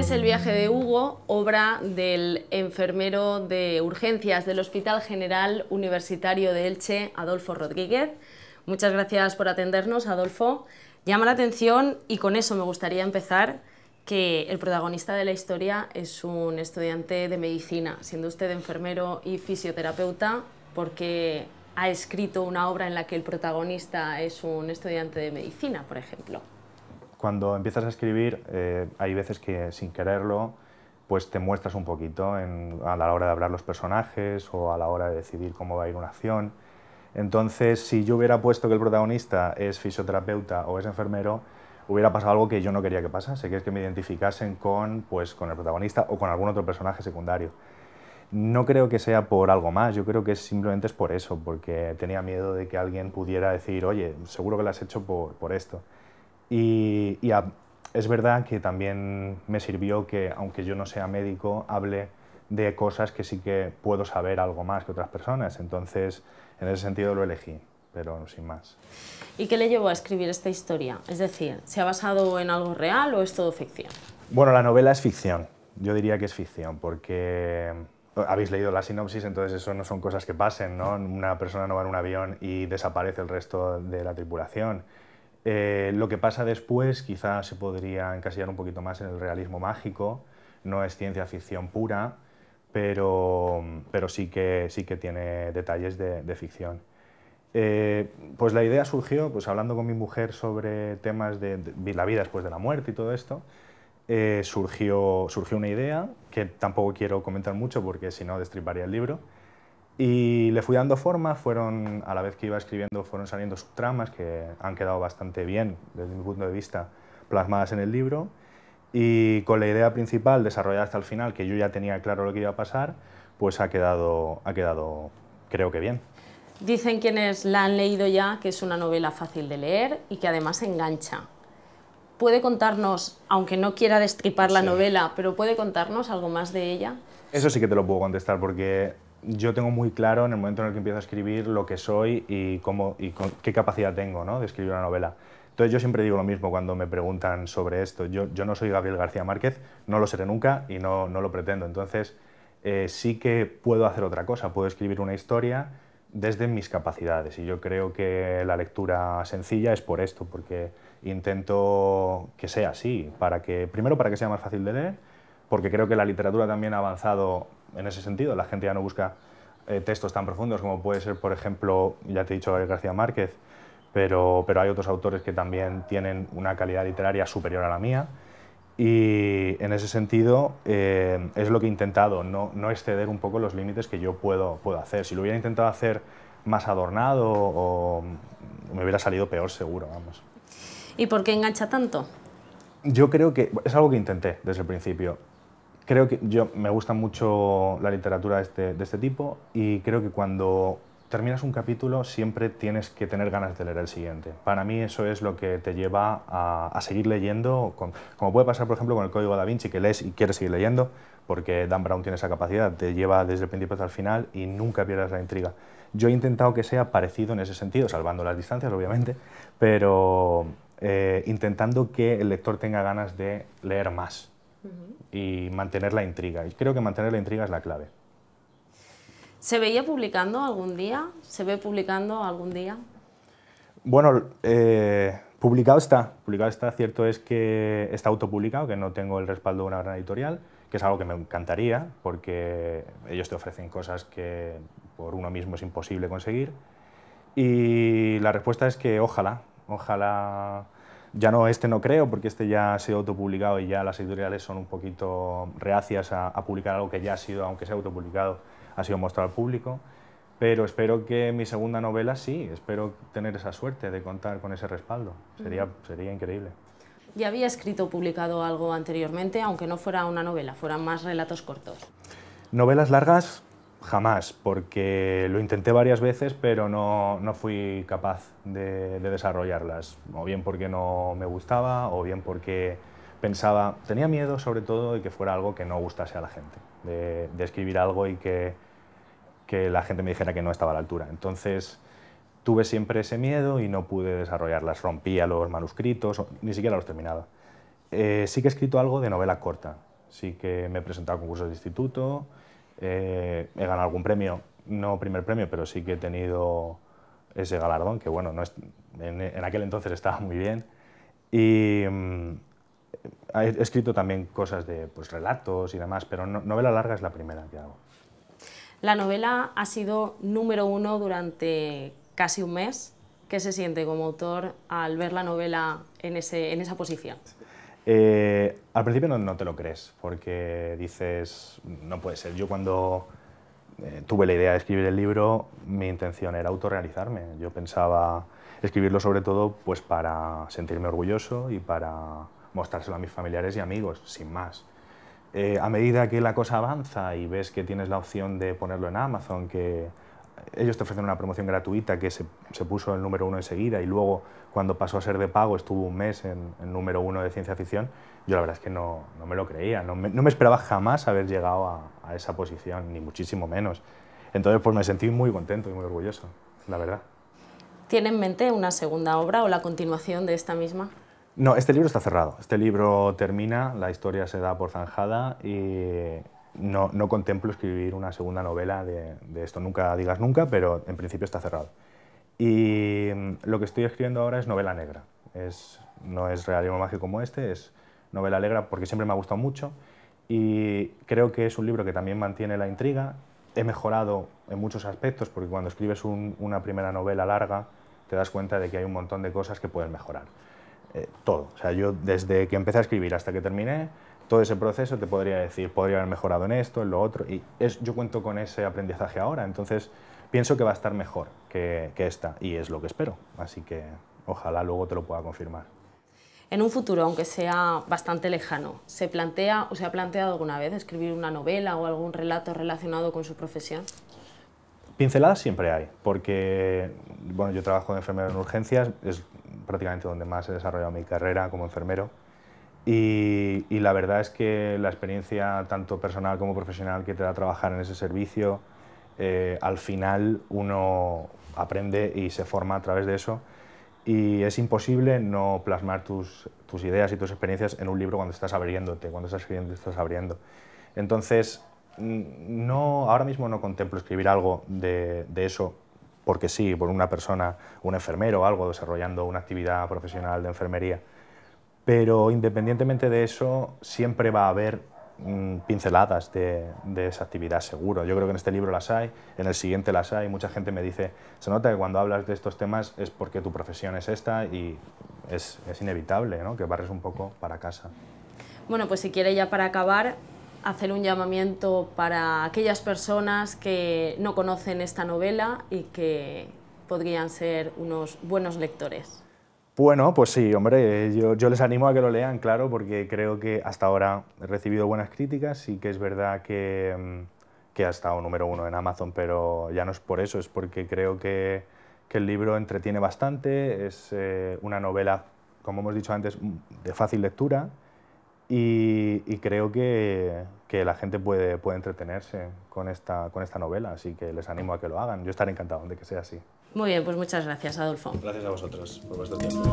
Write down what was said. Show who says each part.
Speaker 1: es el viaje de Hugo, obra del enfermero de urgencias del Hospital General Universitario de Elche, Adolfo Rodríguez. Muchas gracias por atendernos, Adolfo. Llama la atención y con eso me gustaría empezar que el protagonista de la historia es un estudiante de medicina, siendo usted enfermero y fisioterapeuta, porque ha escrito una obra en la que el protagonista es un estudiante de medicina, por ejemplo
Speaker 2: cuando empiezas a escribir, eh, hay veces que sin quererlo, pues te muestras un poquito a la hora de hablar los personajes o a la hora de decidir cómo va a ir una acción. Entonces, si yo hubiera puesto que el protagonista es fisioterapeuta o es enfermero, hubiera pasado algo que yo no quería que pasase, que es que me identificasen con, pues, con el protagonista o con algún otro personaje secundario. No creo que sea por algo más, yo creo que simplemente es por eso, porque tenía miedo de que alguien pudiera decir, oye, seguro que lo has hecho por esto. Y, es verdad que también me sirvió que, aunque yo no sea médico, hable de cosas que sí que puedo saber algo más que otras personas. Entonces, en ese sentido lo elegí, pero sin más.
Speaker 1: ¿Y qué le llevó a escribir esta historia? Es decir, ¿se ha basado en algo real o es todo ficción?
Speaker 2: Bueno, la novela es ficción. Yo diría que es ficción, porque habéis leído la sinopsis, entonces eso no son cosas que pasen, ¿no? Una persona no va en un avión y desaparece el resto de la tripulación. Eh, lo que pasa después quizás se podría encasillar un poquito más en el realismo mágico, no es ciencia ficción pura, pero, sí, que, sí que tiene detalles de, ficción. Eh, pues la idea surgió pues hablando con mi mujer sobre temas de, la vida después de la muerte y todo esto. Eh, surgió, surgió una idea que tampoco quiero comentar mucho porque si no destriparía el libro. Y le fui dando forma, fueron, a la vez que iba escribiendo, fueron saliendo subtramas que han quedado bastante bien, desde mi punto de vista, plasmadas en el libro. Y con la idea principal desarrollada hasta el final, que yo ya tenía claro lo que iba a pasar, pues ha quedado, ha quedado creo que bien.
Speaker 1: Dicen quienes la han leído ya que es una novela fácil de leer y que además engancha. ¿Puede contarnos, aunque no quiera destripar la novela, pero puede contarnos algo más de ella?
Speaker 2: Eso sí que te lo puedo contestar porque yo tengo muy claro en el momento en el que empiezo a escribir lo que soy y, cómo, y qué capacidad tengo ¿no? de escribir una novela. Entonces yo siempre digo lo mismo cuando me preguntan sobre esto. Yo, yo no soy Gabriel García Márquez, no lo seré nunca y no, no lo pretendo. Entonces eh, sí que puedo hacer otra cosa, puedo escribir una historia desde mis capacidades. Y yo creo que la lectura sencilla es por esto, porque intento que sea así, para que, primero para que sea más fácil de leer, porque creo que la literatura también ha avanzado en ese sentido, la gente ya no busca eh, textos tan profundos como puede ser, por ejemplo, ya te he dicho, García Márquez, pero, pero hay otros autores que también tienen una calidad literaria superior a la mía. Y en ese sentido eh, es lo que he intentado, no, exceder un poco los límites que yo puedo, puedo hacer. Si lo hubiera intentado hacer más adornado me hubiera salido peor seguro, vamos.
Speaker 1: ¿Y por qué engancha tanto?
Speaker 2: Yo creo que es algo que intenté desde el principio creo que yo me gusta mucho la literatura este, de este, tipo y creo que cuando terminas un capítulo siempre tienes que tener ganas de leer el siguiente. Para mí eso es lo que te lleva a, seguir leyendo, como puede pasar por ejemplo con el Código da Vinci, que lees y quieres seguir leyendo, porque Dan Brown tiene esa capacidad, te lleva desde el principio hasta el final y nunca pierdes la intriga. Yo he intentado que sea parecido en ese sentido, salvando las distancias obviamente, pero eh, intentando que el lector tenga ganas de leer más y mantener la intriga. Y creo que mantener la intriga es la clave.
Speaker 1: ¿Se veía publicando algún día? ¿Se ve publicando algún día?
Speaker 2: Bueno, eh, publicado está. Publicado está. Cierto es que está autopublicado, que no tengo el respaldo de una gran editorial, que es algo que me encantaría, porque ellos te ofrecen cosas que por uno mismo es imposible conseguir. Y la respuesta es que ojalá, ojalá ya no este no creo, porque este ya ha sido autopublicado y ya las editoriales son un poquito reacias a, publicar algo que ya ha sido, aunque sea autopublicado, ha sido mostrado al público. Pero espero que mi segunda novela sí, espero tener esa suerte de contar con ese respaldo. Sería, sería increíble.
Speaker 1: ¿Ya había escrito o publicado algo anteriormente, aunque no fuera una novela, fueran más relatos cortos?
Speaker 2: Novelas largas Jamás, porque lo intenté varias veces, pero no, no fui capaz de, desarrollarlas. O bien porque no me gustaba, o bien porque pensaba, tenía miedo sobre todo de que fuera algo que no gustase a la gente, de, escribir algo y que, que, la gente me dijera que no estaba a la altura. Entonces tuve siempre ese miedo y no pude desarrollarlas. Rompía los manuscritos, ni siquiera los terminaba. Eh, sí que he escrito algo de novela corta, sí que me he presentado a concursos de instituto eh, he ganado algún premio, no primer premio, pero sí que he tenido ese galardón, que bueno, no en, aquel entonces estaba muy bien. Y mm, he escrito también cosas de pues, relatos y demás, pero novela larga es la primera que hago.
Speaker 1: La novela ha sido número uno durante casi un mes. ¿Qué se siente como autor al ver la novela en, ese, en esa posición?
Speaker 2: Eh, al principio no, te lo crees, porque dices, no puede ser. Yo cuando eh, tuve la idea de escribir el libro, mi intención era autorrealizarme. Yo pensaba escribirlo sobre todo pues, para sentirme orgulloso y para mostrárselo a mis familiares y amigos, sin más. Eh, a medida que la cosa avanza y ves que tienes la opción de ponerlo en Amazon, que ellos te ofrecen una promoción gratuita que se, se puso en número uno enseguida y luego cuando pasó a ser de pago estuvo un mes en, el número uno de ciencia ficción, yo la verdad es que no, no me lo creía, no me, no me, esperaba jamás haber llegado a, a, esa posición, ni muchísimo menos. Entonces pues me sentí muy contento y muy orgulloso, la verdad.
Speaker 1: ¿Tiene en mente una segunda obra o la continuación de esta misma?
Speaker 2: No, este libro está cerrado. Este libro termina, la historia se da por zanjada y no, no, contemplo escribir una segunda novela de, de, esto, nunca digas nunca, pero en principio está cerrado. Y mm, lo que estoy escribiendo ahora es novela negra. Es, no es realismo mágico como este, es novela negra porque siempre me ha gustado mucho y creo que es un libro que también mantiene la intriga. He mejorado en muchos aspectos porque cuando escribes una primera novela larga te das cuenta de que hay un montón de cosas que puedes mejorar. Eh, todo. O sea, yo desde que empecé a escribir hasta que terminé, todo ese proceso te podría decir, podría haber mejorado en esto, en lo otro, y es, yo cuento con ese aprendizaje ahora, entonces pienso que va a estar mejor que, que esta, y es lo que espero, así que ojalá luego te lo pueda confirmar.
Speaker 1: En un futuro, aunque sea bastante lejano, ¿se plantea o se ha planteado alguna vez escribir una novela o algún relato relacionado con su profesión?
Speaker 2: Pinceladas siempre hay, porque bueno, yo trabajo de enfermero en urgencias, es prácticamente donde más he desarrollado mi carrera como enfermero, y, la verdad es que la experiencia, tanto personal como profesional, que te da trabajar en ese servicio, eh, al final uno aprende y se forma a través de eso. Y es imposible no plasmar tus, tus ideas y tus experiencias en un libro cuando estás abriéndote, cuando estás escribiendo, estás abriendo. Entonces, no, ahora mismo no contemplo escribir algo de, de eso porque sí, por una persona, un enfermero o algo, desarrollando una actividad profesional de enfermería. Pero independientemente de eso, siempre va a haber mm, pinceladas de, esa actividad, seguro. Yo creo que en este libro las hay, en el siguiente las hay. Mucha gente me dice, se nota que cuando hablas de estos temas es porque tu profesión es esta y es, inevitable que barres un poco para casa.
Speaker 1: Bueno, pues si quiere ya para acabar, hacer un llamamiento para aquellas personas que no conocen esta novela y que podrían ser unos buenos lectores.
Speaker 2: Bueno, pues sí, hombre, yo, les animo a que lo lean, claro, porque creo que hasta ahora he recibido buenas críticas, y que es verdad mm, que, ha estado número uno en Amazon, pero ya no es por eso, es porque creo que, el libro entretiene bastante, es eh, una novela, como hemos dicho antes, de fácil lectura, y, creo que, la gente puede, puede entretenerse con esta, con esta novela, así que les animo a que lo hagan. Yo estaré encantado de que sea así.
Speaker 1: Muy bien, pues muchas gracias, Adolfo. Gracias a vosotros por vuestro tiempo.